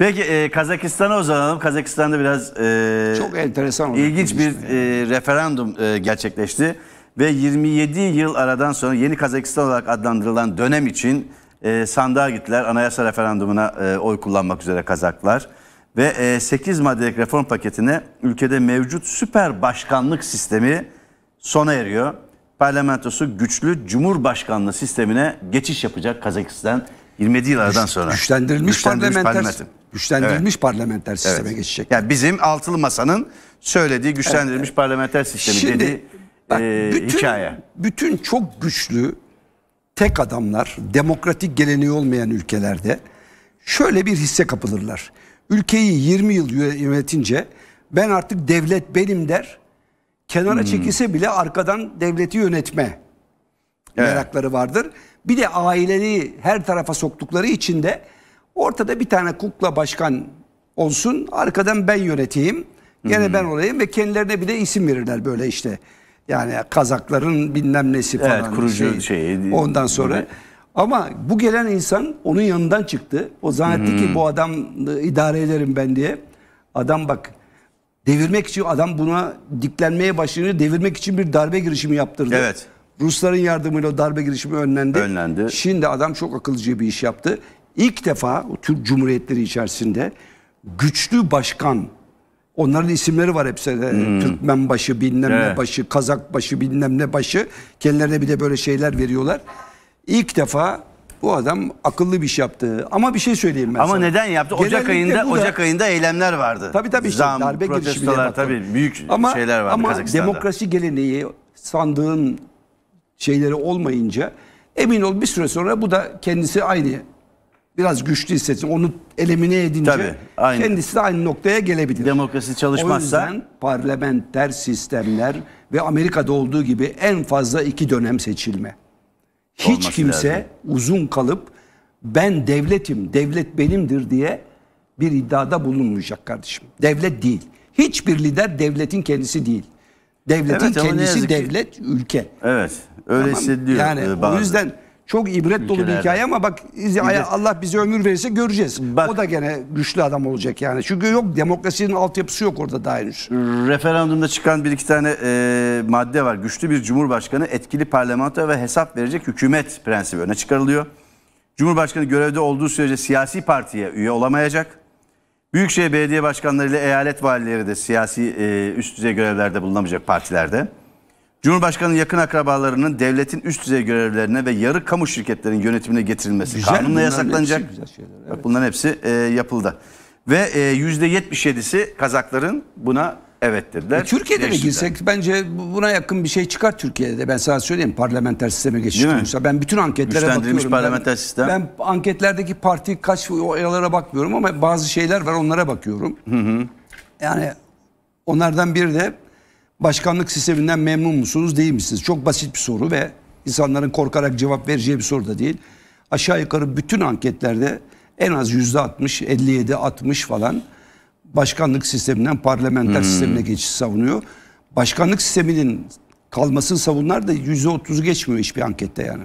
Peki e, Kazakistan'a uzanalım. Kazakistan'da biraz e, çok enteresan ilginç bir yani. e, referandum e, gerçekleşti ve 27 yıl aradan sonra yeni Kazakistan olarak adlandırılan dönem için e, sandığa gittiler. Anayasa referandumuna e, oy kullanmak üzere Kazaklar ve e, 8 maddelik reform paketine ülkede mevcut süper başkanlık sistemi sona eriyor. Parlamentosu güçlü cumhurbaşkanlığı sistemine geçiş yapacak Kazakistan 27 yıl aradan sonra. Güçlendirilmiş, güçlendirilmiş parlamenter. parlamenter güçlendirilmiş evet. parlamenter sisteme evet. geçecek. Yani bizim altılı masanın söylediği güçlendirilmiş evet. parlamenter sistemi Şimdi, dediği bak, e, bütün, hikaye. Bütün çok güçlü tek adamlar demokratik geleneği olmayan ülkelerde şöyle bir hisse kapılırlar. Ülkeyi 20 yıl yönetince ben artık devlet benim der. Kenara hmm. çekilse bile arkadan devleti yönetme evet. merakları vardır. Bir de aileyi her tarafa soktukları için de Ortada bir tane kukla başkan olsun. Arkadan ben yöneteyim. Gene hmm. ben olayım ve kendilerine bir de isim verirler böyle işte. Yani Kazakların bilmem nesi falan. Evet kurucu şey, şeyi. Ondan sonra. Evet. Ama bu gelen insan onun yanından çıktı. O zannetti hmm. ki bu adam ıı, idare ederim ben diye. Adam bak devirmek için adam buna diklenmeye başlıyor. Devirmek için bir darbe girişimi yaptırdı. Evet. Rusların yardımıyla darbe girişimi önlendi. Önlendi. Şimdi adam çok akılcı bir iş yaptı ilk defa o Türk Cumhuriyetleri içerisinde güçlü başkan Onların isimleri var hepsi. Hmm. Türkmen başı, bilmem evet. ne başı, Kazak başı, bilmem ne başı. Kendilerine bir de böyle şeyler veriyorlar. İlk defa bu adam akıllı bir iş yaptı. Ama bir şey söyleyeyim ben Ama sana. neden yaptı? Ocak Genellikle ayında da, Ocak ayında eylemler vardı. Tabii tabii işte Zam, darbe protestolar tabii büyük ama, şeyler vardı ama Kazakistan'da. Ama demokrasi geleneği sandığın şeyleri olmayınca emin ol bir süre sonra bu da kendisi aynı biraz güçlü hissetsin. Onu elemine edince Tabii, aynı. kendisi de aynı noktaya gelebilir. Demokrasi çalışmazsa. O yüzden parlamenter sistemler ve Amerika'da olduğu gibi en fazla iki dönem seçilme. Hiç Olması kimse lazım. uzun kalıp ben devletim, devlet benimdir diye bir iddiada bulunmayacak kardeşim. Devlet değil. Hiçbir lider devletin kendisi değil. Devletin evet, kendisi devlet, ülke. Evet, öyle tamam. hissediliyor. Yani bazı. E, o yüzden çok ibret dolu bir hikaye ama bak Allah bize ömür verirse göreceğiz. Bak, o da gene güçlü adam olacak yani. Çünkü yok demokrasinin altyapısı yok orada daha henüz. Referandumda çıkan bir iki tane e, madde var. Güçlü bir cumhurbaşkanı etkili parlamento ve hesap verecek hükümet prensibi öne çıkarılıyor. Cumhurbaşkanı görevde olduğu sürece siyasi partiye üye olamayacak. Büyükşehir belediye başkanları ile eyalet valileri de siyasi e, üst düzey görevlerde bulunamayacak partilerde. Cumhurbaşkanı'nın yakın akrabalarının devletin üst düzey görevlerine ve yarı kamu şirketlerin yönetimine getirilmesi güzel, kanunla yasaklanacak. Hepsi güzel şeyler, evet. Bak bunların hepsi e, yapıldı. Ve e, %77'si Kazakların buna evet dediler. E, Türkiye'de mi girsek bence buna yakın bir şey çıkar Türkiye'de. Ben sana söyleyeyim parlamenter sisteme geçiştirilmişse. Ben bütün anketlere bakıyorum. parlamenter ben, sistem. Ben anketlerdeki parti kaç oyalara bakmıyorum ama bazı şeyler var onlara bakıyorum. Hı hı. Yani onlardan biri de Başkanlık sisteminden memnun musunuz değil misiniz? Çok basit bir soru ve insanların korkarak cevap vereceği bir soru da değil. Aşağı yukarı bütün anketlerde en az yüzde 60, 57, 60 falan başkanlık sisteminden parlamenter hmm. sistemine geçiş savunuyor. Başkanlık sisteminin kalmasını savunlar da yüzde 30 geçmiyor hiçbir ankette yani.